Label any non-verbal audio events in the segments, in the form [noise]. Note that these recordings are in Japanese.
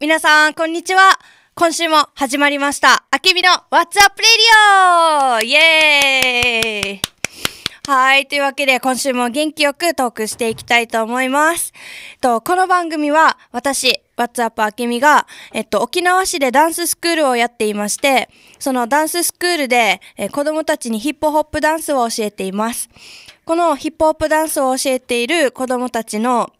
皆さん、こんにちは。今週も始まりました。あけびの What's Up Radio! イエーイはい。というわけで、今週も元気よくトークしていきたいと思います。と、この番組は、私、What's Up あけみが、えっと、沖縄市でダンススクールをやっていまして、そのダンススクールで、え子供たちにヒップホップダンスを教えています。このヒップホップダンスを教えている子供たちの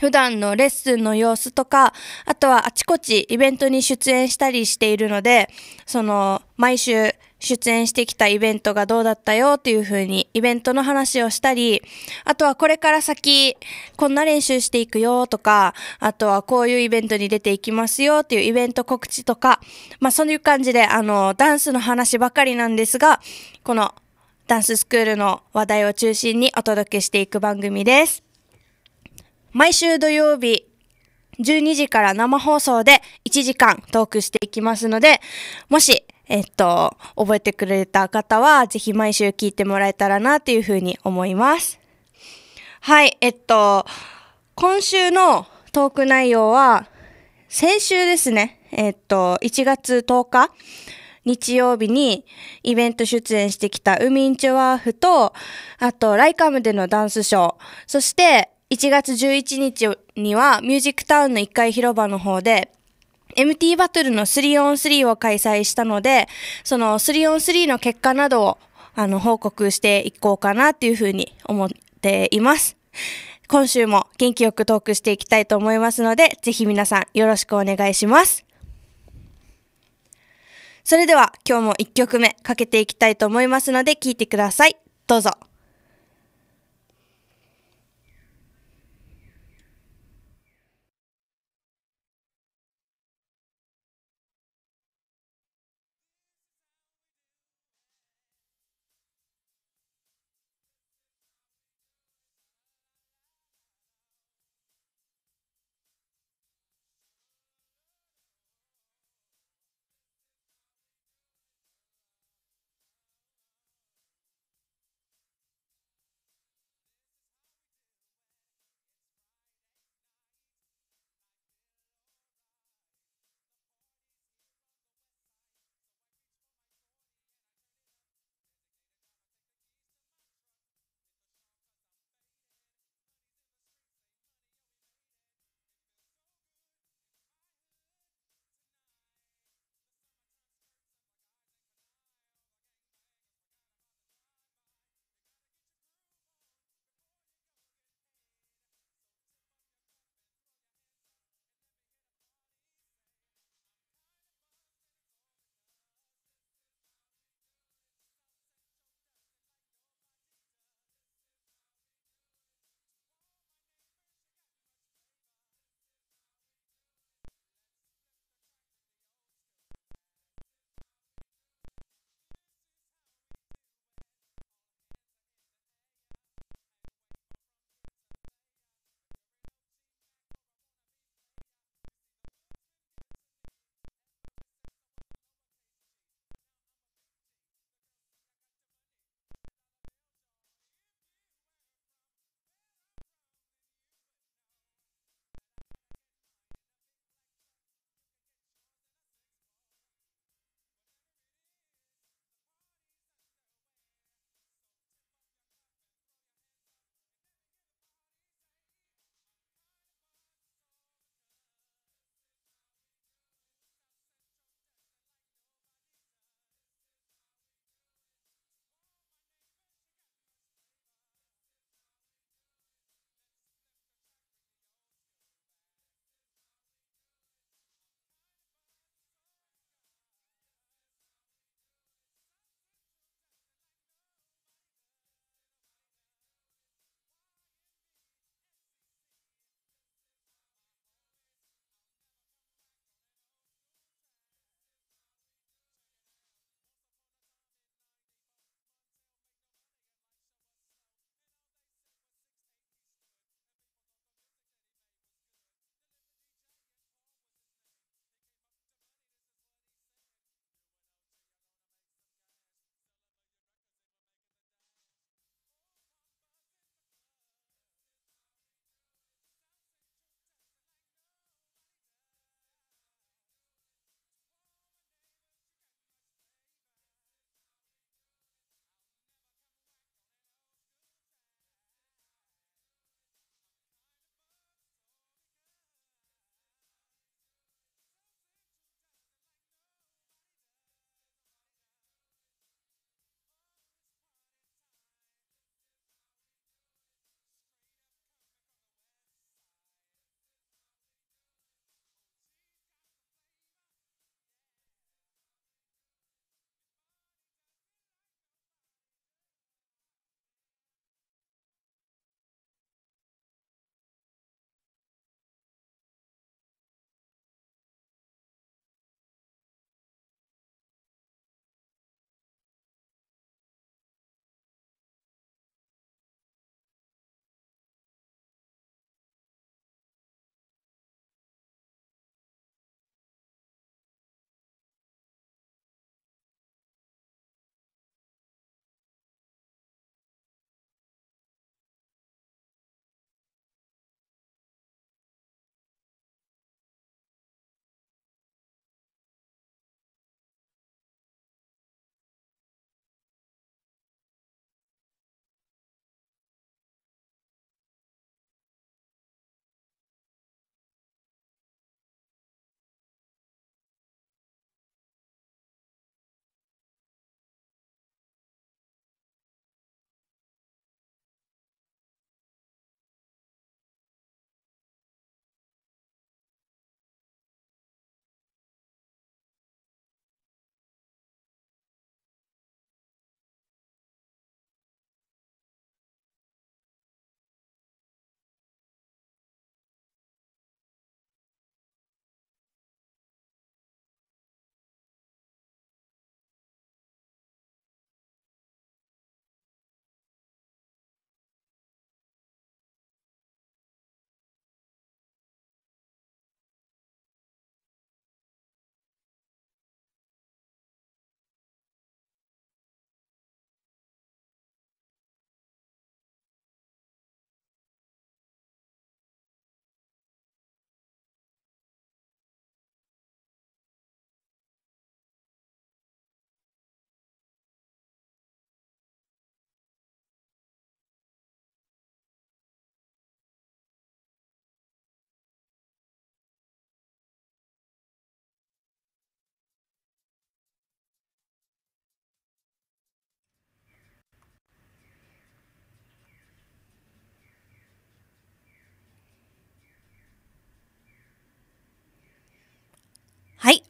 普段のレッスンの様子とか、あとはあちこちイベントに出演したりしているので、その、毎週出演してきたイベントがどうだったよっていう風にイベントの話をしたり、あとはこれから先、こんな練習していくよとか、あとはこういうイベントに出ていきますよっていうイベント告知とか、まあそういう感じで、あの、ダンスの話ばかりなんですが、このダンススクールの話題を中心にお届けしていく番組です。毎週土曜日、12時から生放送で1時間トークしていきますので、もし、えっと、覚えてくれた方は、ぜひ毎週聞いてもらえたらなというふうに思います。はい、えっと、今週のトーク内容は、先週ですね、えっと、1月10日、日曜日にイベント出演してきたウミンチュワーフと、あと、ライカムでのダンスショー、そして、1月11日にはミュージックタウンの1階広場の方で、MT バトルの 3on3 を開催したので、その 3on3 の結果などをあの報告していこうかなっていうふうに思っています。今週も元気よくトークしていきたいと思いますので、ぜひ皆さんよろしくお願いします。それでは今日も1曲目かけていきたいと思いますので聴いてください。どうぞ。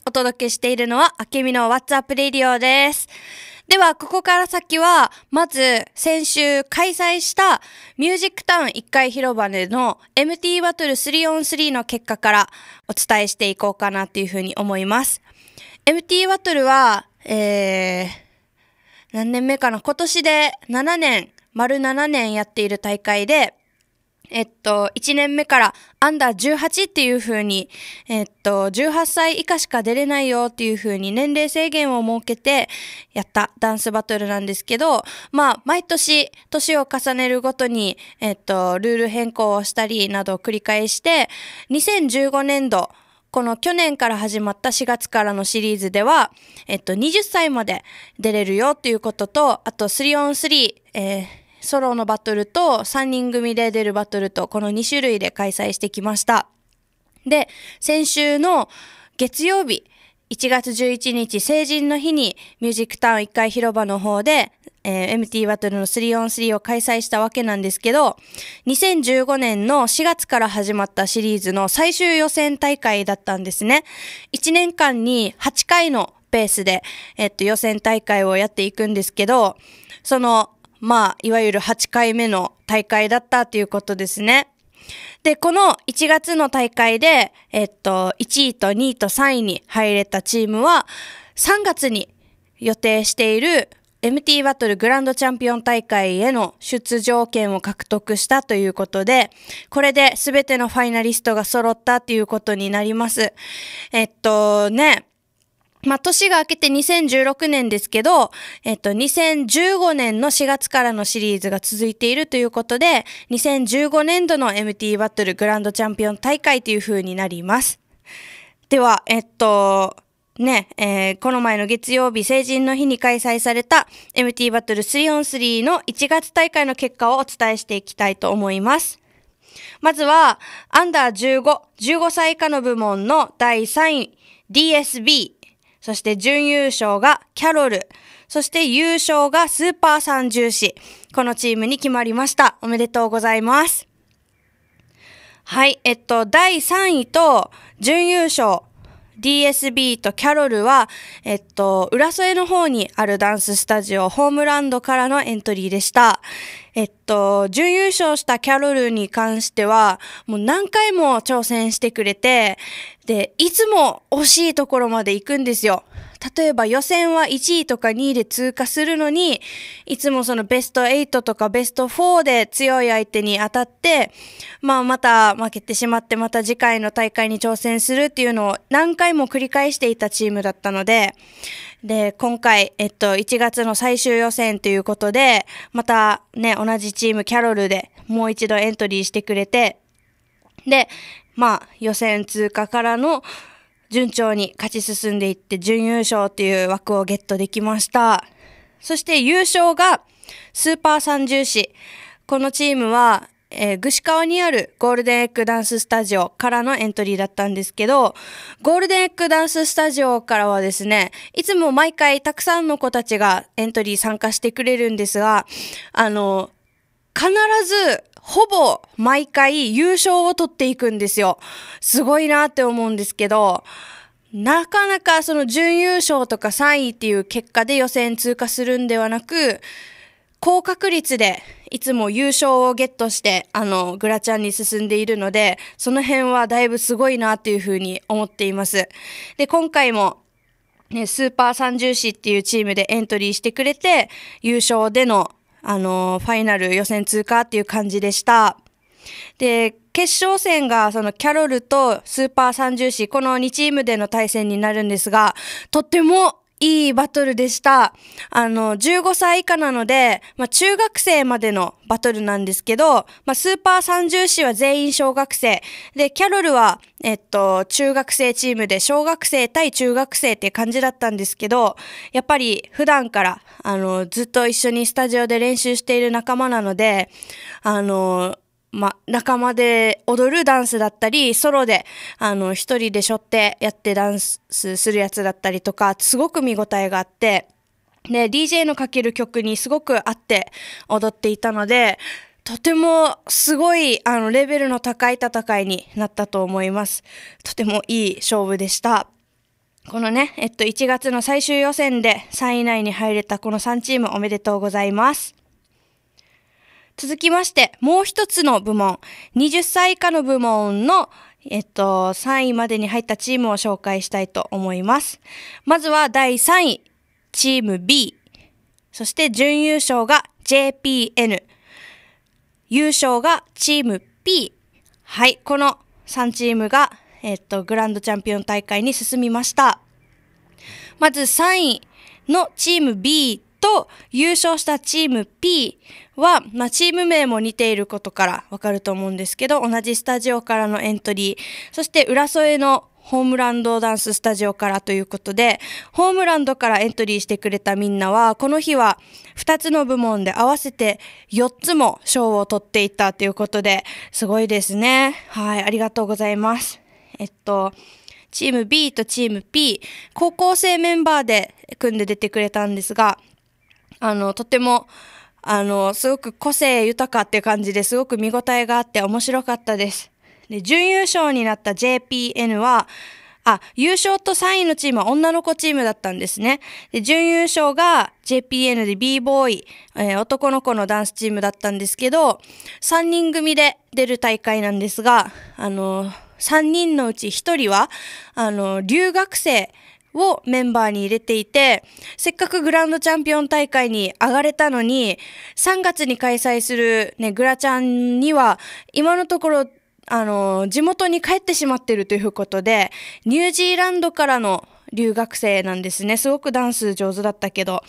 お届けしているのは、あけみの What's Up Radio です。では、ここから先は、まず、先週開催したミュージックタウン1階広場での MT バトル 3on3 の結果からお伝えしていこうかなっていうふうに思います。MT バトルは、えー、何年目かな今年で7年、丸7年やっている大会で、えっと、1年目からアンダー18っていう風に、えっと、18歳以下しか出れないよっていう風に年齢制限を設けてやったダンスバトルなんですけど、まあ、毎年、年を重ねるごとに、えっと、ルール変更をしたりなどを繰り返して、2015年度、この去年から始まった4月からのシリーズでは、えっと、20歳まで出れるよっていうことと、あと 3on3、えーソロのバトルと3人組で出るバトルと、この2種類で開催してきました。で、先週の月曜日、1月11日成人の日にミュージックタウン1階広場の方で、えー、MT バトルの 3on3 を開催したわけなんですけど、2015年の4月から始まったシリーズの最終予選大会だったんですね。1年間に8回のペースで、えっと、予選大会をやっていくんですけど、そのまあ、いわゆる8回目の大会だったということですね。で、この1月の大会で、えっと、1位と2位と3位に入れたチームは、3月に予定している MT バトルグランドチャンピオン大会への出場権を獲得したということで、これで全てのファイナリストが揃ったということになります。えっとね、まあ、年が明けて2016年ですけど、えっと、2015年の4月からのシリーズが続いているということで、2015年度の MT バトルグランドチャンピオン大会という風になります。では、えっと、ね、えー、この前の月曜日、成人の日に開催された MT バトル 3on3 の1月大会の結果をお伝えしていきたいと思います。まずは、アンダー15、15歳以下の部門の第3位、DSB、そして準優勝がキャロル、そして優勝がスーパー三重士。このチームに決まりました。おめでとうございます。はい、えっと、第3位と準優勝、DSB とキャロルは、えっと、浦添の方にあるダンススタジオ、ホームランドからのエントリーでした。えっと、準優勝したキャロルに関しては、もう何回も挑戦してくれて、で、いつも惜しいところまで行くんですよ。例えば予選は1位とか2位で通過するのに、いつもそのベスト8とかベスト4で強い相手に当たって、まあまた負けてしまってまた次回の大会に挑戦するっていうのを何回も繰り返していたチームだったので、で、今回、えっと、1月の最終予選ということで、またね、同じチームキャロルでもう一度エントリーしてくれて、で、まあ、予選通過からの、順調に勝ち進んでいって準優勝という枠をゲットできました。そして優勝がスーパー三重士。このチームは、えー、か川にあるゴールデンエッグダンススタジオからのエントリーだったんですけど、ゴールデンエッグダンススタジオからはですね、いつも毎回たくさんの子たちがエントリー参加してくれるんですが、あの、必ずほぼ毎回優勝を取っていくんですよ。すごいなって思うんですけど、なかなかその準優勝とか3位っていう結果で予選通過するんではなく、高確率でいつも優勝をゲットして、あの、グラチャンに進んでいるので、その辺はだいぶすごいなっていうふうに思っています。で、今回も、ね、スーパー三重士っていうチームでエントリーしてくれて、優勝でのあの、ファイナル予選通過っていう感じでした。で、決勝戦がそのキャロルとスーパー三重士、この2チームでの対戦になるんですが、とってもいいバトルでした。あの、15歳以下なので、まあ、中学生までのバトルなんですけど、まあ、スーパー三0士は全員小学生。で、キャロルは、えっと、中学生チームで、小学生対中学生って感じだったんですけど、やっぱり普段から、あの、ずっと一緒にスタジオで練習している仲間なので、あの、ま、仲間で踊るダンスだったり、ソロで、あの、一人でしょってやってダンスするやつだったりとか、すごく見応えがあって、で、DJ のかける曲にすごく合って踊っていたので、とてもすごい、あの、レベルの高い戦いになったと思います。とてもいい勝負でした。このね、えっと、1月の最終予選で3位以内に入れたこの3チームおめでとうございます。続きまして、もう一つの部門、20歳以下の部門の、えっと、3位までに入ったチームを紹介したいと思います。まずは第3位、チーム B。そして準優勝が JPN。優勝がチーム P。はい、この3チームが、えっと、グランドチャンピオン大会に進みました。まず3位のチーム B と優勝したチーム P は、まあ、チーム名も似ていることからわかると思うんですけど、同じスタジオからのエントリー、そして浦添のホームランドダンススタジオからということで、ホームランドからエントリーしてくれたみんなは、この日は2つの部門で合わせて4つも賞を取っていたということで、すごいですね。はい、ありがとうございます。えっと、チーム B とチーム P、高校生メンバーで組んで出てくれたんですが、あの、とても、あの、すごく個性豊かって感じですごく見応えがあって面白かったです。で、準優勝になった JPN は、あ、優勝と3位のチームは女の子チームだったんですね。で、準優勝が JPN で b ボーイ、えー、男の子のダンスチームだったんですけど、3人組で出る大会なんですが、あの、3人のうち1人は、あの、留学生をメンバーに入れていて、せっかくグランドチャンピオン大会に上がれたのに、3月に開催するね、グラちゃんには、今のところ、あの、地元に帰ってしまってるということで、ニュージーランドからの留学生なんですね。すごくダンス上手だったけど。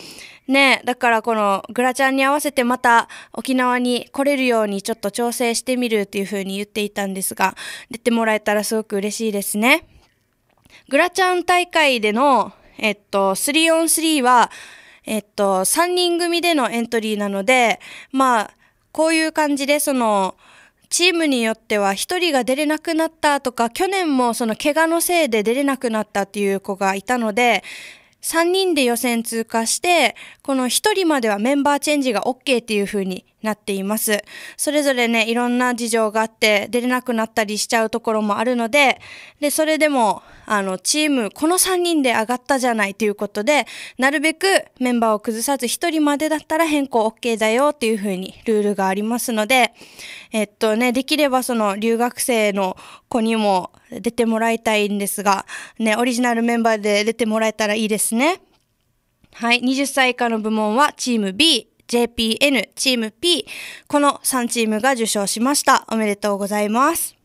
ねだからこのグラちゃんに合わせてまた沖縄に来れるようにちょっと調整してみるっていう風に言っていたんですが、出てもらえたらすごく嬉しいですね。グラチャン大会での、えっと、3on3 は、えっと、3人組でのエントリーなので、まあ、こういう感じで、その、チームによっては1人が出れなくなったとか、去年もその怪我のせいで出れなくなったっていう子がいたので、3人で予選通過して、この1人まではメンバーチェンジが OK っていう風になっています。それぞれね、いろんな事情があって出れなくなったりしちゃうところもあるので、で、それでも、あの、チーム、この3人で上がったじゃないということで、なるべくメンバーを崩さず1人までだったら変更 OK だよっていうふうにルールがありますので、えっとね、できればその留学生の子にも出てもらいたいんですが、ね、オリジナルメンバーで出てもらえたらいいですね。はい、20歳以下の部門はチーム B、JPN、チーム P、この3チームが受賞しました。おめでとうございます。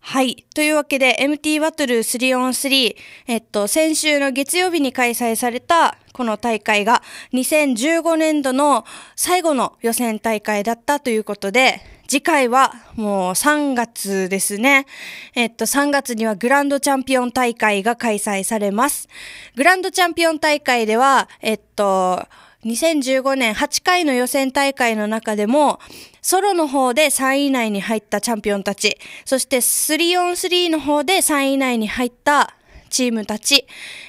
はい。というわけで、MT バトル 3on3、えっと、先週の月曜日に開催されたこの大会が2015年度の最後の予選大会だったということで、次回はもう3月ですね。えっと、3月にはグランドチャンピオン大会が開催されます。グランドチャンピオン大会では、えっと、2015年8回の予選大会の中でも、ソロの方で3位以内に入ったチャンピオンたち、そして 3on3 の方で3位以内に入ったチームたち、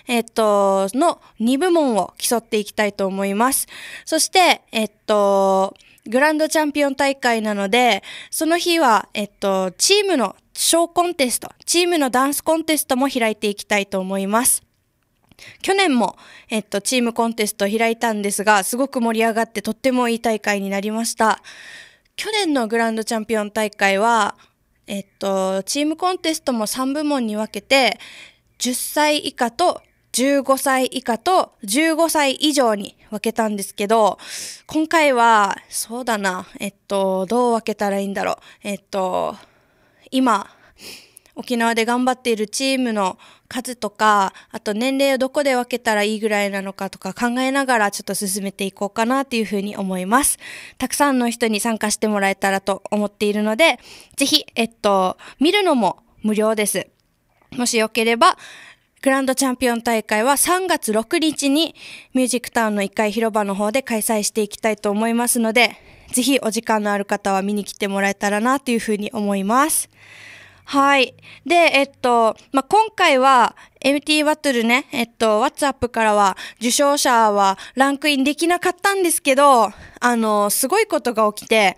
えっと、の2部門を競っていきたいと思います。そして、えっと、グランドチャンピオン大会なので、その日は、えっと、チームのショーコンテスト、チームのダンスコンテストも開いていきたいと思います。去年も、えっと、チームコンテストを開いたんですが、すごく盛り上がってとってもいい大会になりました。去年のグランドチャンピオン大会は、えっと、チームコンテストも3部門に分けて、10歳以下と15歳以下と15歳以上に分けたんですけど、今回は、そうだな、えっと、どう分けたらいいんだろう。えっと、今、沖縄で頑張っているチームの数とか、あと年齢をどこで分けたらいいぐらいなのかとか考えながらちょっと進めていこうかなというふうに思います。たくさんの人に参加してもらえたらと思っているので、ぜひ、えっと、見るのも無料です。もしよければ、グランドチャンピオン大会は3月6日にミュージックタウンの1階広場の方で開催していきたいと思いますので、ぜひお時間のある方は見に来てもらえたらなというふうに思います。はい。で、えっと、まあ、今回は MT ワトルね、えっと、ワッツアップからは受賞者はランクインできなかったんですけど、あの、すごいことが起きて、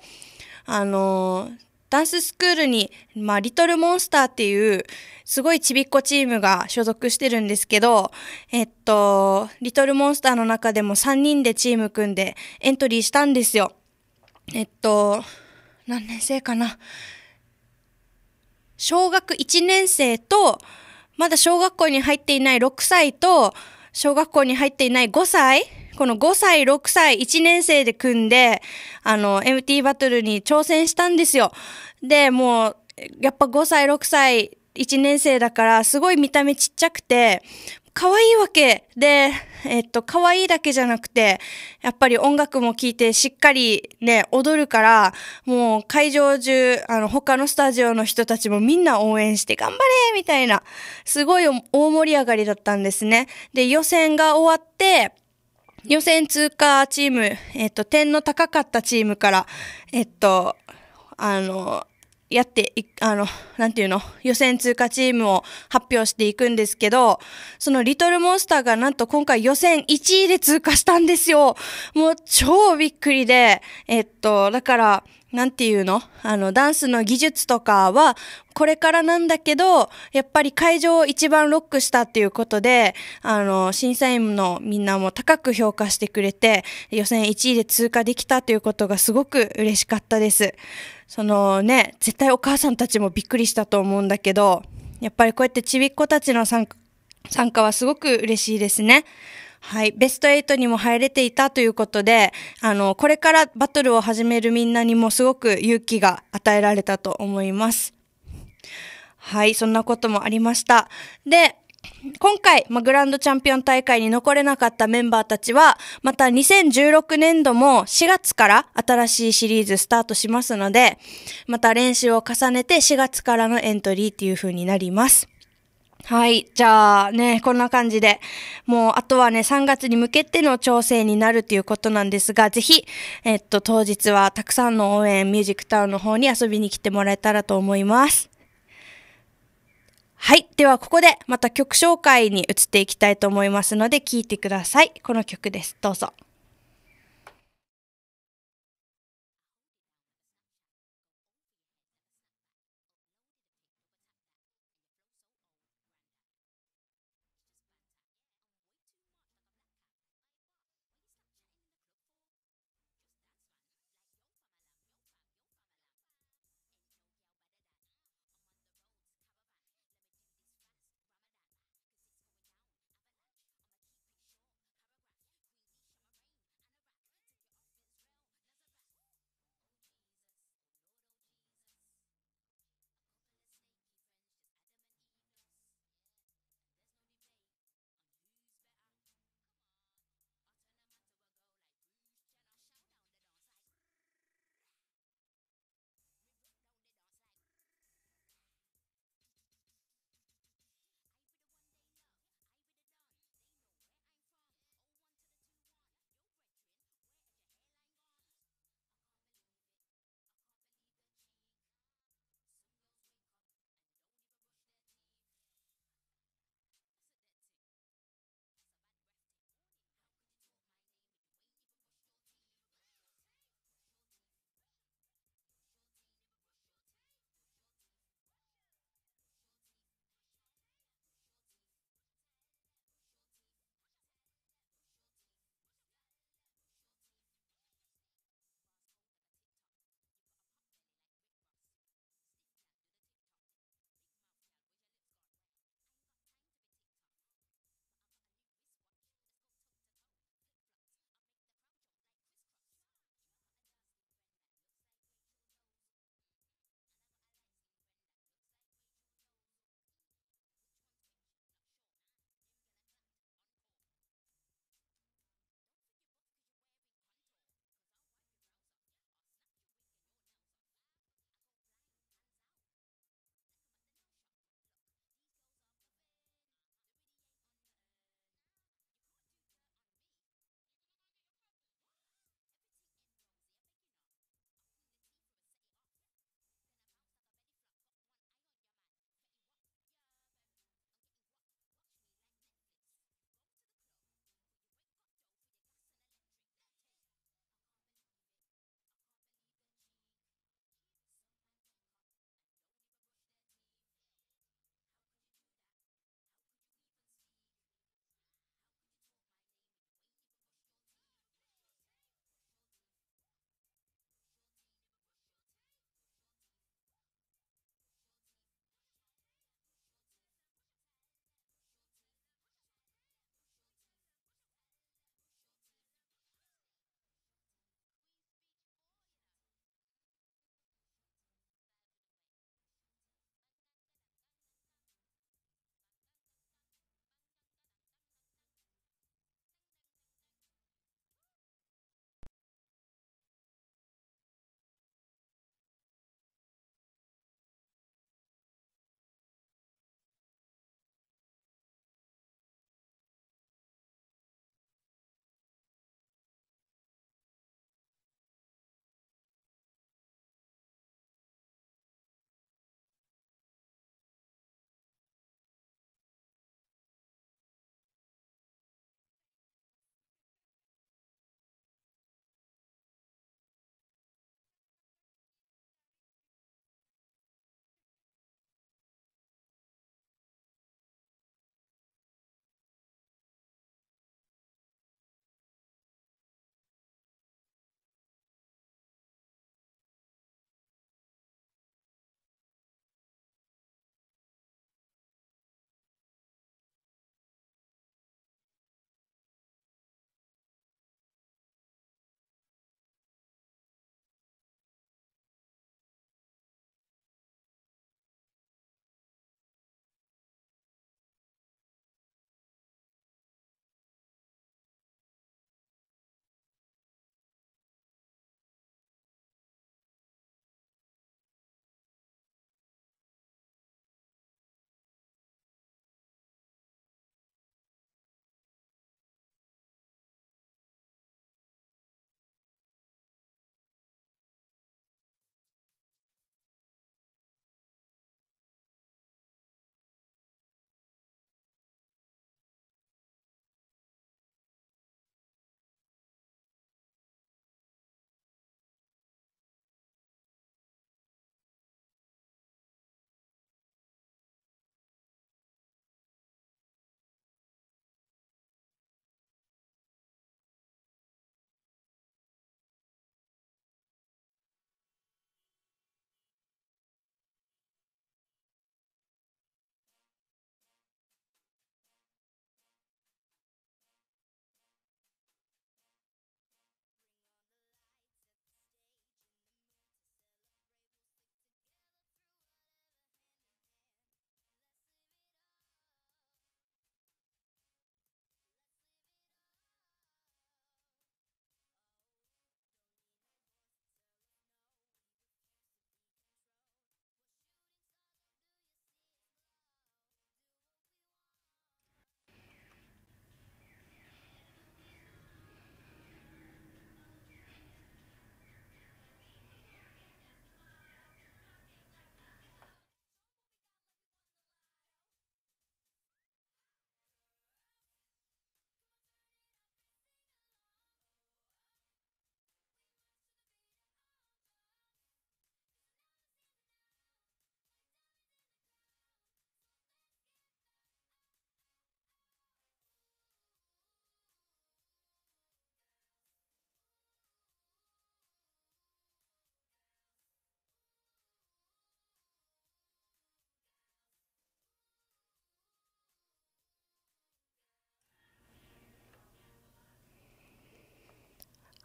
あの、ダンススクールに、まあ、リトルモンスターっていう、すごいちびっこチームが所属してるんですけど、えっと、リトルモンスターの中でも3人でチーム組んでエントリーしたんですよ。えっと、何年生かな小学1年生と、まだ小学校に入っていない6歳と、小学校に入っていない5歳この5歳、6歳、1年生で組んで、あの、MT バトルに挑戦したんですよ。で、もう、やっぱ5歳、6歳、1年生だから、すごい見た目ちっちゃくて、可愛いわけで、えっと、可愛いだけじゃなくて、やっぱり音楽も聴いてしっかりね、踊るから、もう会場中、あの、他のスタジオの人たちもみんな応援して頑張れみたいな、すごい大盛り上がりだったんですね。で、予選が終わって、予選通過チーム、えっと、点の高かったチームから、えっと、あの、やってい、あの、なんていうの、予選通過チームを発表していくんですけど、そのリトルモンスターがなんと今回予選1位で通過したんですよ。もう超びっくりで、えっと、だから、なんていうのあの、ダンスの技術とかは、これからなんだけど、やっぱり会場を一番ロックしたっていうことで、あの、審査員のみんなも高く評価してくれて、予選1位で通過できたということがすごく嬉しかったです。そのね、絶対お母さんたちもびっくりしたと思うんだけど、やっぱりこうやってちびっ子たちの参加はすごく嬉しいですね。はい。ベスト8にも入れていたということで、あの、これからバトルを始めるみんなにもすごく勇気が与えられたと思います。はい。そんなこともありました。で、今回、まあ、グランドチャンピオン大会に残れなかったメンバーたちは、また2016年度も4月から新しいシリーズスタートしますので、また練習を重ねて4月からのエントリーっていう風になります。はい。じゃあね、こんな感じで、もうあとはね、3月に向けての調整になるということなんですが、ぜひ、えっと、当日はたくさんの応援、ミュージックタウンの方に遊びに来てもらえたらと思います。はい。では、ここでまた曲紹介に移っていきたいと思いますので、聴いてください。この曲です。どうぞ。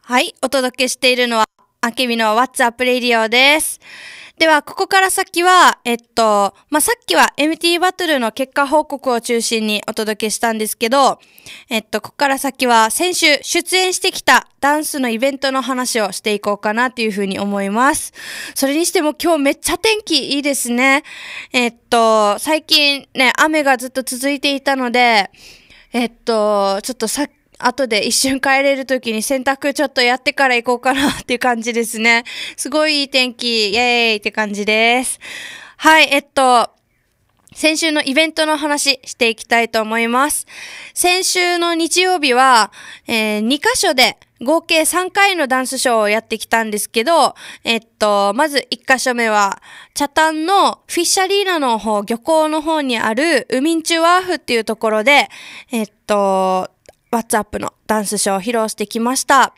はい、お届けしているのは、あけみの What's Up Radio です。では、ここから先は、えっと、まあ、さっきは MT バトルの結果報告を中心にお届けしたんですけど、えっと、ここから先は先週出演してきたダンスのイベントの話をしていこうかなというふうに思います。それにしても今日めっちゃ天気いいですね。えっと、最近ね、雨がずっと続いていたので、えっと、ちょっとさっき後で一瞬帰れる時に洗濯ちょっとやってから行こうかなっていう感じですね。すごいいい天気、イエーイって感じです。はい、えっと、先週のイベントの話していきたいと思います。先週の日曜日は、えー、2カ所で合計3回のダンスショーをやってきたんですけど、えっと、まず1カ所目は、タンのフィッシャリーナの方、漁港の方にあるウミンチュワーフっていうところで、えっと、バッツアップのダンスショーを披露してきました。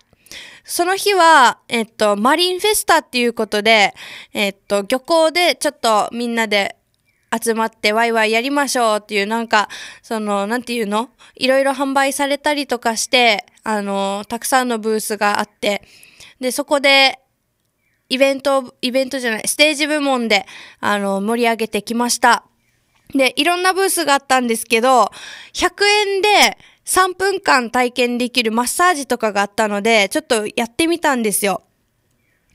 その日は、えっと、マリンフェスタっていうことで、えっと、漁港でちょっとみんなで集まってワイワイやりましょうっていう、なんか、その、なんていうのいろいろ販売されたりとかして、あの、たくさんのブースがあって、で、そこで、イベント、イベントじゃない、ステージ部門で、あの、盛り上げてきました。で、いろんなブースがあったんですけど、100円で、3分間体験できるマッサージとかがあったので、ちょっとやってみたんですよ。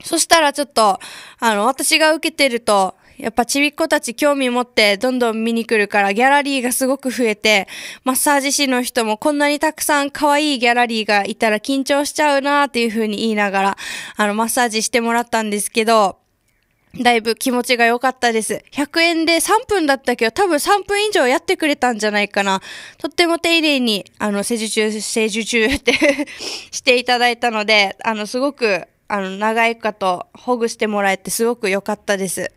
そしたらちょっと、あの、私が受けてると、やっぱちびっ子たち興味持ってどんどん見に来るからギャラリーがすごく増えて、マッサージ師の人もこんなにたくさん可愛いギャラリーがいたら緊張しちゃうなーっていう風に言いながら、あの、マッサージしてもらったんですけど、だいぶ気持ちが良かったです。100円で3分だったけど、多分3分以上やってくれたんじゃないかな。とっても丁寧に、あの、施術中、施術中って [laughs] していただいたので、あの、すごく、あの、長いかとほぐしてもらえてすごく良かったです。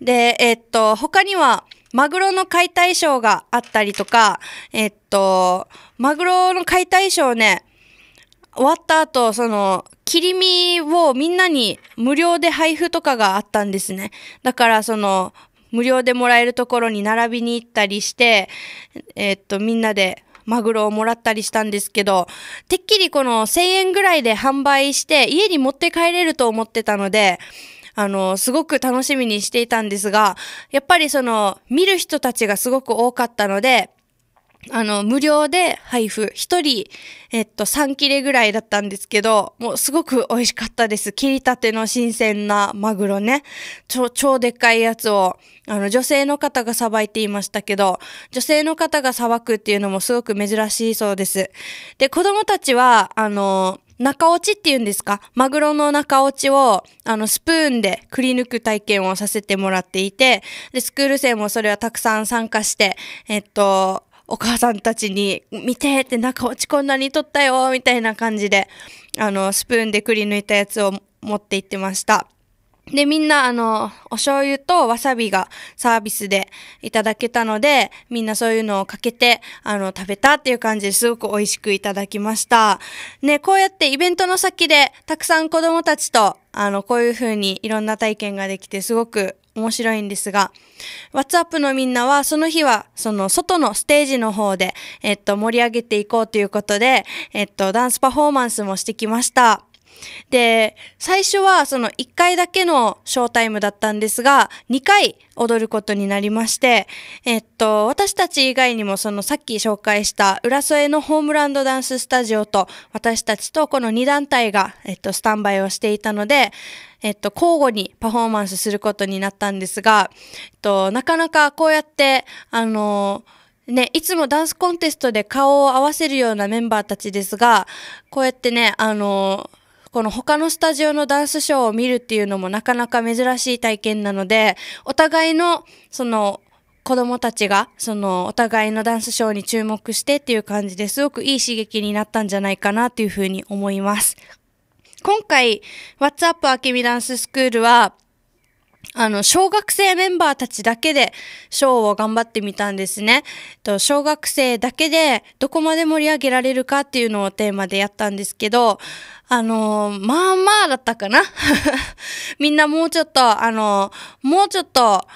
で、えー、っと、他には、マグロの解体ショーがあったりとか、えー、っと、マグロの解体ショーね、終わった後、その、切り身をみんなに無料で配布とかがあったんですね。だからその、無料でもらえるところに並びに行ったりして、えー、っと、みんなでマグロをもらったりしたんですけど、てっきりこの1000円ぐらいで販売して、家に持って帰れると思ってたので、あの、すごく楽しみにしていたんですが、やっぱりその、見る人たちがすごく多かったので、あの、無料で配布。一人、えっと、3切れぐらいだったんですけど、もうすごく美味しかったです。切りたての新鮮なマグロね。超、超でっかいやつを、あの、女性の方がさばいていましたけど、女性の方がさばくっていうのもすごく珍しいそうです。で、子供たちは、あの、中落ちっていうんですかマグロの中落ちを、あの、スプーンでくり抜く体験をさせてもらっていて、で、スクール生もそれはたくさん参加して、えっと、お母さんたちに、見てって中落ちこんなに取ったよみたいな感じで、あの、スプーンでくり抜いたやつを持って行ってました。で、みんな、あの、お醤油とわさびがサービスでいただけたので、みんなそういうのをかけて、あの、食べたっていう感じですごく美味しくいただきました。ね、こうやってイベントの先で、たくさん子供たちと、あの、こういう風にいろんな体験ができて、すごく面白いんですが、ワッツアップのみんなは、その日は、その外のステージの方で、えっと、盛り上げていこうということで、えっと、ダンスパフォーマンスもしてきました。で、最初はその1回だけのショータイムだったんですが、2回踊ることになりまして、えっと、私たち以外にもそのさっき紹介した浦添のホームランドダンススタジオと私たちとこの2団体が、えっと、スタンバイをしていたので、えっと、交互にパフォーマンスすることになったんですが、えっと、なかなかこうやって、あの、ね、いつもダンスコンテストで顔を合わせるようなメンバーたちですが、こうやってね、あのこの他のスタジオのダンスショーを見るっていうのもなかなか珍しい体験なので、お互いの、その、子供たちが、その、お互いのダンスショーに注目してっていう感じですごくいい刺激になったんじゃないかなっていうふうに思います。今回、What's Up あけみダンススクールは、あの、小学生メンバーたちだけでショーを頑張ってみたんですね。と小学生だけでどこまで盛り上げられるかっていうのをテーマでやったんですけど、あのー、まあまあだったかな [laughs] みんなもうちょっと、あのー、もうちょっと、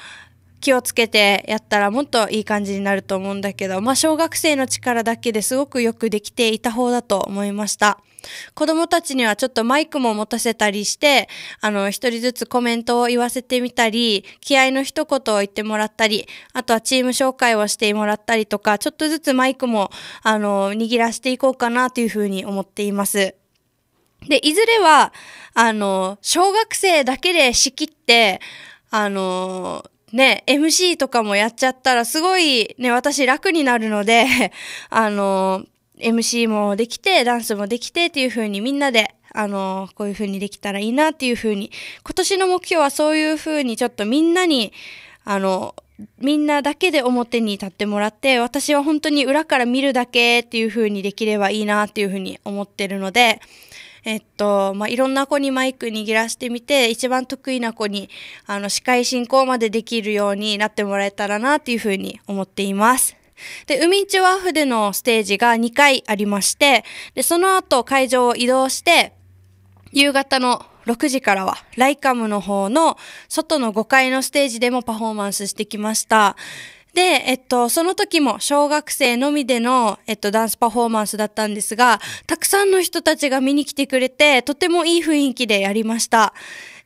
気をつけてやったらもっといい感じになると思うんだけど、まあ小学生の力だけですごくよくできていた方だと思いました。子供たちにはちょっとマイクも持たせたりして、あの、一人ずつコメントを言わせてみたり、気合の一言を言ってもらったり、あとはチーム紹介をしてもらったりとか、ちょっとずつマイクも、あの、握らせていこうかなというふうに思っています。で、いずれは、あの、小学生だけで仕切って、あの、ね、MC とかもやっちゃったらすごいね、私楽になるので、[laughs] あの、MC もできて、ダンスもできてっていう風にみんなで、あの、こういう風にできたらいいなっていう風に、今年の目標はそういう風にちょっとみんなに、あの、みんなだけで表に立ってもらって、私は本当に裏から見るだけっていう風にできればいいなっていう風に思ってるので、えっと、まあ、いろんな子にマイク握らせてみて、一番得意な子に、あの、司会進行までできるようになってもらえたらなっていう風に思っています。で、海市ワーフでのステージが2回ありまして、で、その後会場を移動して、夕方の6時からは、ライカムの方の外の5階のステージでもパフォーマンスしてきました。で、えっと、その時も小学生のみでの、えっと、ダンスパフォーマンスだったんですが、たくさんの人たちが見に来てくれて、とてもいい雰囲気でやりました。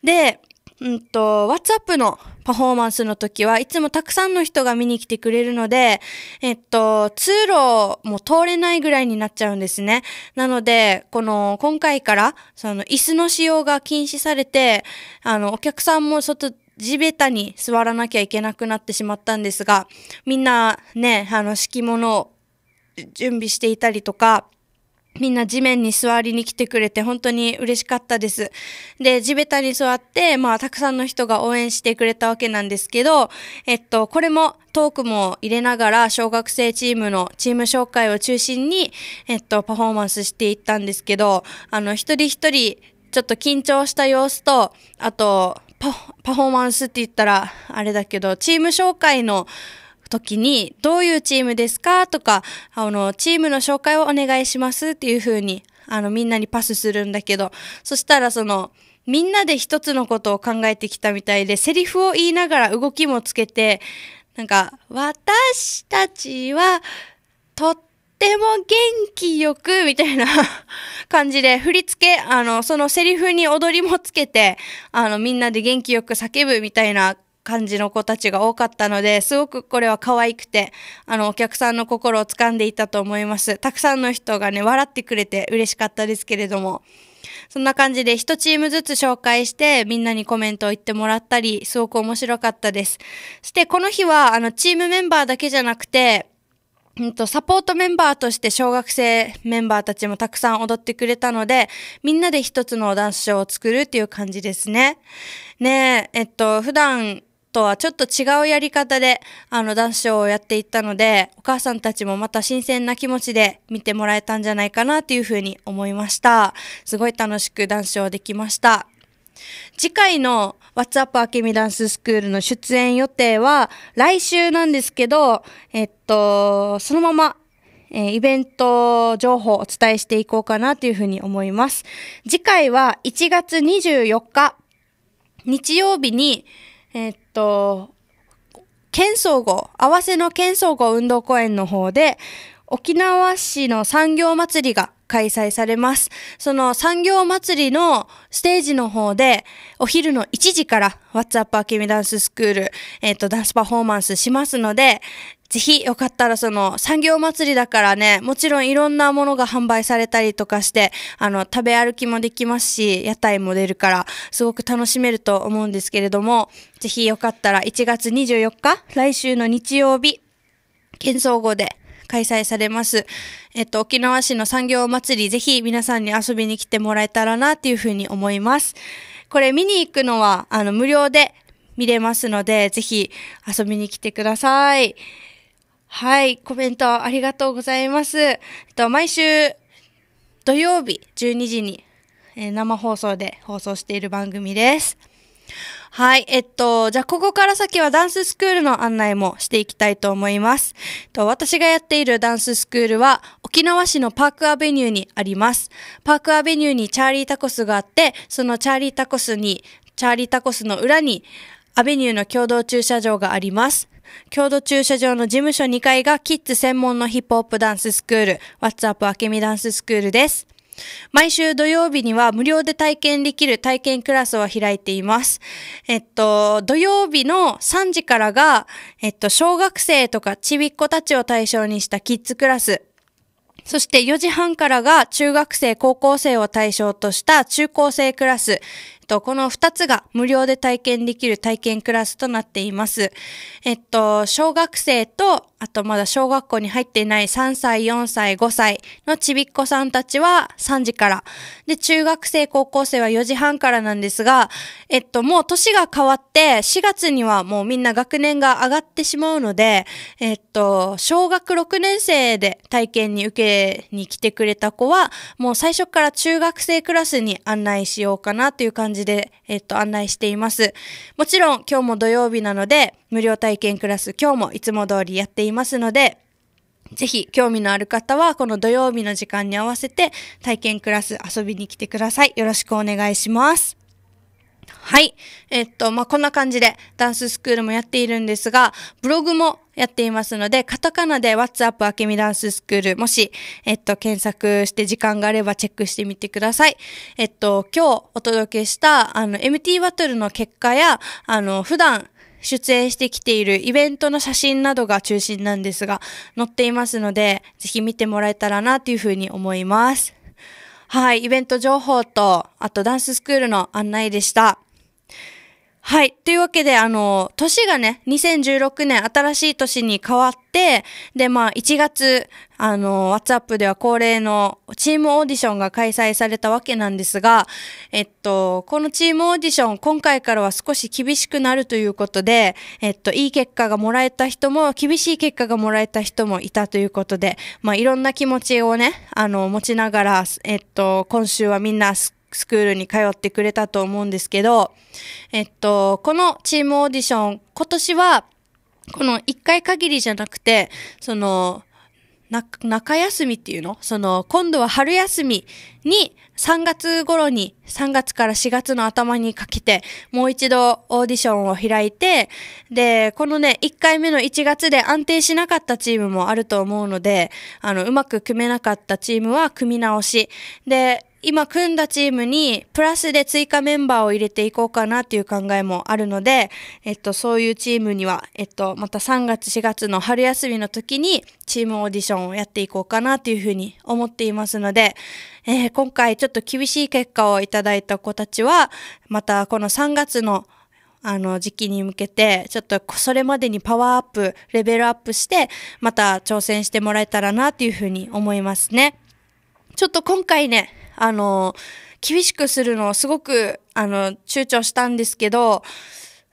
で、うんと、ワッツアップのパフォーマンスの時はいつもたくさんの人が見に来てくれるので、えっと、通路も通れないぐらいになっちゃうんですね。なので、この、今回から、その、椅子の使用が禁止されて、あの、お客さんも外、地べたに座らなきゃいけなくなってしまったんですが、みんなね、あの、敷物を準備していたりとか、みんな地面に座りに来てくれて本当に嬉しかったです。で、地べたに座って、まあ、たくさんの人が応援してくれたわけなんですけど、えっと、これもトークも入れながら、小学生チームのチーム紹介を中心に、えっと、パフォーマンスしていったんですけど、あの、一人一人、ちょっと緊張した様子と、あと、パフォーマンスって言ったら、あれだけど、チーム紹介の時に、どういうチームですかとか、あの、チームの紹介をお願いしますっていう風に、あの、みんなにパスするんだけど、そしたらその、みんなで一つのことを考えてきたみたいで、セリフを言いながら動きもつけて、なんか、私たちは、とっても元気よく、みたいな [laughs] 感じで、振り付け、あの、そのセリフに踊りもつけて、あの、みんなで元気よく叫ぶみたいな感じの子たちが多かったので、すごくこれは可愛くて、あの、お客さんの心を掴んでいたと思います。たくさんの人がね、笑ってくれて嬉しかったですけれども、そんな感じで1チームずつ紹介して、みんなにコメントを言ってもらったり、すごく面白かったです。そして、この日は、あの、チームメンバーだけじゃなくて、うんと、サポートメンバーとして小学生メンバーたちもたくさん踊ってくれたので、みんなで一つのダンスショーを作るっていう感じですね。ねえ、えっと、普段、とはちょっと違うやり方で、あの、ダンスショーをやっていったので、お母さんたちもまた新鮮な気持ちで見てもらえたんじゃないかなというふうに思いました。すごい楽しくダンスショーできました。次回の What's Up あけみダンススクールの出演予定は来週なんですけど、えっと、そのまま、えー、イベント情報をお伝えしていこうかなというふうに思います。次回は1月24日、日曜日に、えー、っと、県総合、合わせの県総合運動公園の方で、沖縄市の産業祭りが開催されます。その産業祭りのステージの方で、お昼の1時から What's Up アキミダンススクール、えっ、と、ダンスパフォーマンスしますので、ぜひよかったらその産業祭りだからね、もちろんいろんなものが販売されたりとかして、あの、食べ歩きもできますし、屋台も出るから、すごく楽しめると思うんですけれども、ぜひよかったら1月24日、来週の日曜日、県総合で開催されます。えっと、沖縄市の産業祭り、ぜひ皆さんに遊びに来てもらえたらなっていうふうに思います。これ見に行くのは、あの、無料で見れますので、ぜひ遊びに来てください。はい、コメントありがとうございます。えっと、毎週土曜日12時に、えー、生放送で放送している番組です。はい。えっと、じゃあ、ここから先はダンススクールの案内もしていきたいと思います。えっと、私がやっているダンススクールは、沖縄市のパークアベニューにあります。パークアベニューにチャーリータコスがあって、そのチャーリータコスに、チャーリータコスの裏に、アベニューの共同駐車場があります。共同駐車場の事務所2階がキッズ専門のヒップホップダンススクール、What's Up あけみダンススクールです。毎週土曜日には無料で体験できる体験クラスを開いています。えっと、土曜日の3時からが、えっと、小学生とかちびっ子たちを対象にしたキッズクラス。そして4時半からが中学生、高校生を対象とした中高生クラス。と、この2つが無料で体験できる体験クラスとなっています。えっと、小学生と、あとまだ小学校に入っていない3歳、4歳、5歳のちびっこさんたちは3時から。で、中学生、高校生は4時半からなんですが、えっと、もう年が変わって、4月にはもうみんな学年が上がってしまうので、えっと、小学6年生で体験に受けに来てくれた子は、もう最初から中学生クラスに案内しようかなという感じじで、えっと、案内しています。もちろん、今日も土曜日なので、無料体験クラス、今日もいつも通りやっていますので、ぜひ、興味のある方は、この土曜日の時間に合わせて、体験クラス遊びに来てください。よろしくお願いします。はい。えっと、まあ、こんな感じでダンススクールもやっているんですが、ブログもやっていますので、カタカナで What's プ p あけみダンススクール、もし、えっと、検索して時間があればチェックしてみてください。えっと、今日お届けした、あの、MT バトルの結果や、あの、普段、出演してきているイベントの写真などが中心なんですが、載っていますので、ぜひ見てもらえたらなというふうに思います。はい、イベント情報と、あとダンススクールの案内でした。はい。というわけで、あの、年がね、2016年、新しい年に変わって、で、まあ、1月、あの、ワッツアップでは恒例のチームオーディションが開催されたわけなんですが、えっと、このチームオーディション、今回からは少し厳しくなるということで、えっと、いい結果がもらえた人も、厳しい結果がもらえた人もいたということで、まあ、いろんな気持ちをね、あの、持ちながら、えっと、今週はみんなすっスクールに通ってくれたと思うんですけど、えっと、このチームオーディション、今年は、この一回限りじゃなくて、その、中休みっていうのその、今度は春休みに、3月頃に、3月から4月の頭にかけて、もう一度オーディションを開いて、で、このね、1回目の1月で安定しなかったチームもあると思うので、あの、うまく組めなかったチームは組み直し。で、今組んだチームにプラスで追加メンバーを入れていこうかなっていう考えもあるので、えっと、そういうチームには、えっと、また3月4月の春休みの時にチームオーディションをやっていこうかなというふうに思っていますので、えー、今回ちょっと厳しい結果をいただいた子たちは、またこの3月のあの時期に向けて、ちょっとそれまでにパワーアップ、レベルアップして、また挑戦してもらえたらなというふうに思いますね。ちょっと今回ね、あの、厳しくするのをすごく、あの、躊躇したんですけど、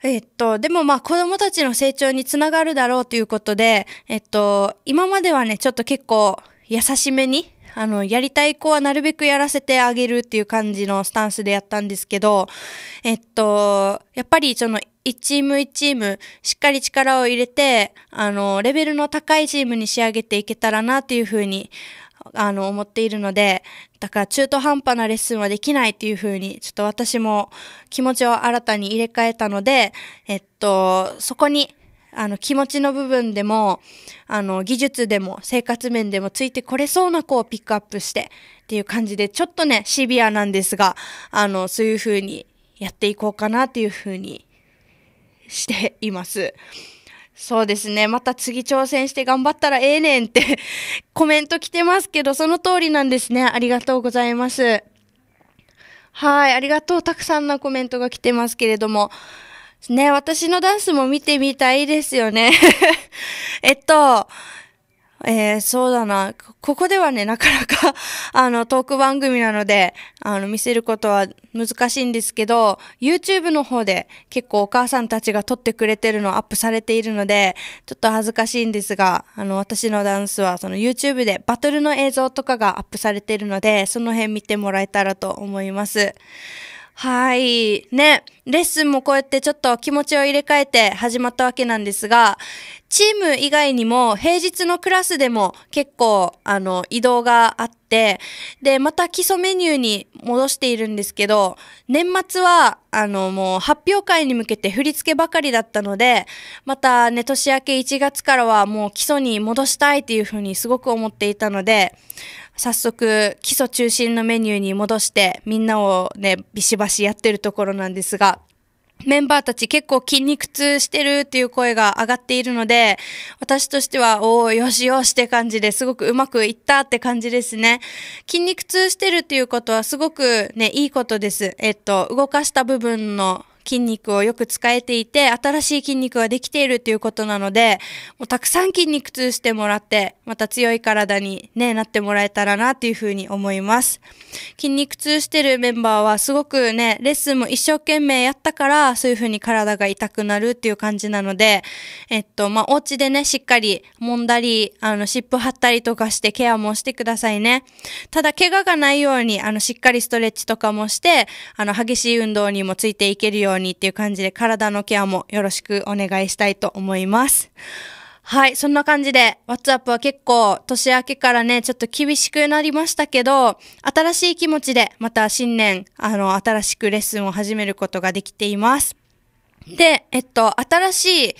えっと、でもまあ子供たちの成長につながるだろうということで、えっと、今まではね、ちょっと結構優しめに、あの、やりたい子はなるべくやらせてあげるっていう感じのスタンスでやったんですけど、えっと、やっぱりその、1チーム1チーム、しっかり力を入れて、あの、レベルの高いチームに仕上げていけたらなというふうに、あの、思っているので、だから中途半端なレッスンはできないっていうふうに、ちょっと私も気持ちを新たに入れ替えたので、えっと、そこに、あの、気持ちの部分でも、あの、技術でも、生活面でもついてこれそうな子をピックアップして、っていう感じで、ちょっとね、シビアなんですが、あの、そういうふうにやっていこうかなっていうふうにしています。そうですね。また次挑戦して頑張ったらええねんって [laughs] コメント来てますけど、その通りなんですね。ありがとうございます。はい、ありがとう。たくさんのコメントが来てますけれども。ね、私のダンスも見てみたいですよね [laughs] えっと、えー、そうだな。ここではね、なかなか [laughs] あの、トーク番組なので、あの、見せることは難しいんですけど、YouTube の方で結構お母さんたちが撮ってくれてるのアップされているので、ちょっと恥ずかしいんですが、あの、私のダンスはその YouTube でバトルの映像とかがアップされているので、その辺見てもらえたらと思います。はい。ね、レッスンもこうやってちょっと気持ちを入れ替えて始まったわけなんですが、チーム以外にも平日のクラスでも結構、あの、移動があって、で、また基礎メニューに戻しているんですけど、年末は、あの、もう発表会に向けて振り付けばかりだったので、またね、年明け1月からはもう基礎に戻したいっていうふうにすごく思っていたので、早速基礎中心のメニューに戻してみんなをねビシバシやってるところなんですがメンバーたち結構筋肉痛してるっていう声が上がっているので、私としては、おー、よしよしって感じですごくうまくいったって感じですね。筋肉痛してるっていうことはすごくね、いいことです。えっと、動かした部分の筋肉をよく使えていて、新しい筋肉ができているということなので、もうたくさん筋肉痛してもらって、また強い体にね、なってもらえたらなというふうに思います。筋肉痛してるメンバーはすごくね、レッスンも一生懸命やったから、そういうふうに体が痛くなるっていう感じなので、えっと、まあ、お家でね、しっかり揉んだり、あの、湿布貼ったりとかしてケアもしてくださいね。ただ、怪我がないように、あの、しっかりストレッチとかもして、あの、激しい運動にもついていけるようににっていう感じで体のケアもよろしくお願いしたいと思います。はい、そんな感じで、WhatsApp は結構年明けからね、ちょっと厳しくなりましたけど、新しい気持ちでまた新年、あの、新しくレッスンを始めることができています。で、えっと、新しい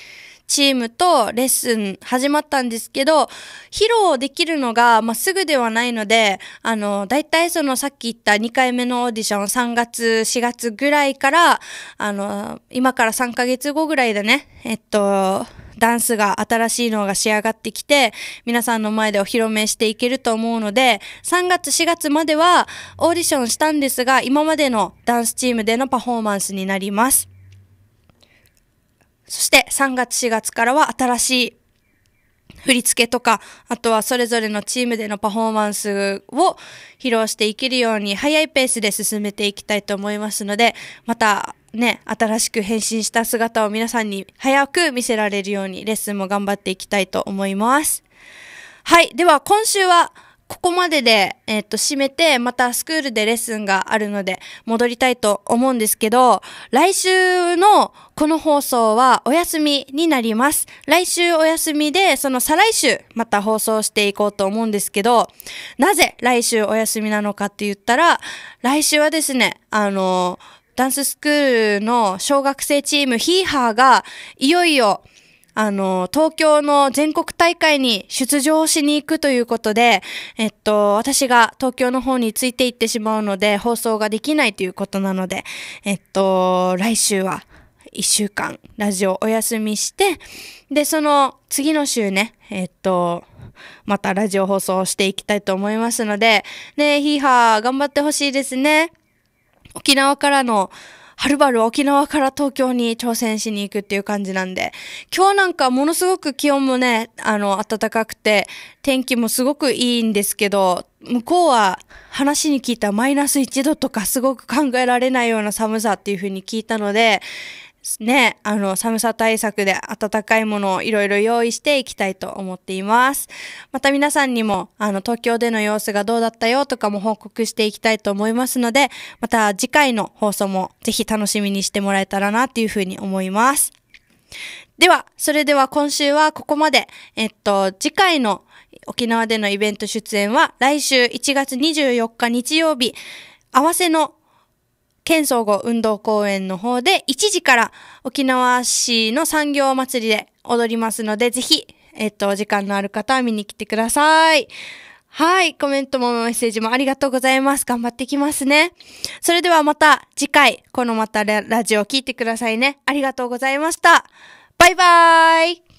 チームとレッスン始まったんですけど、披露できるのが、まあ、すぐではないので、あの、だいたいそのさっき言った2回目のオーディション3月、4月ぐらいから、あの、今から3ヶ月後ぐらいでね、えっと、ダンスが新しいのが仕上がってきて、皆さんの前でお披露目していけると思うので、3月4月まではオーディションしたんですが、今までのダンスチームでのパフォーマンスになります。そして3月4月からは新しい振り付けとか、あとはそれぞれのチームでのパフォーマンスを披露していけるように早いペースで進めていきたいと思いますので、またね、新しく変身した姿を皆さんに早く見せられるようにレッスンも頑張っていきたいと思います。はい。では今週はここまでで、えっ、ー、と、締めて、またスクールでレッスンがあるので、戻りたいと思うんですけど、来週のこの放送はお休みになります。来週お休みで、その再来週、また放送していこうと思うんですけど、なぜ来週お休みなのかって言ったら、来週はですね、あの、ダンススクールの小学生チームヒーハーが、いよいよ、あの、東京の全国大会に出場しに行くということで、えっと、私が東京の方について行ってしまうので、放送ができないということなので、えっと、来週は1週間ラジオお休みして、で、その次の週ね、えっと、またラジオ放送していきたいと思いますので、ね、ヒーハー頑張ってほしいですね。沖縄からのはるばる沖縄から東京に挑戦しに行くっていう感じなんで、今日なんかものすごく気温もね、あの、暖かくて、天気もすごくいいんですけど、向こうは話に聞いたマイナス1度とかすごく考えられないような寒さっていうふうに聞いたので、ね、あの、寒さ対策で暖かいものをいろいろ用意していきたいと思っています。また皆さんにも、あの、東京での様子がどうだったよとかも報告していきたいと思いますので、また次回の放送もぜひ楽しみにしてもらえたらなっていうふうに思います。では、それでは今週はここまで。えっと、次回の沖縄でのイベント出演は来週1月24日日曜日、合わせの県総合運動公園の方で1時から沖縄市の産業祭りで踊りますので、ぜひ、えっと、時間のある方は見に来てください。はい。コメントもメッセージもありがとうございます。頑張っていきますね。それではまた次回、このまたラジオを聴いてくださいね。ありがとうございました。バイバーイ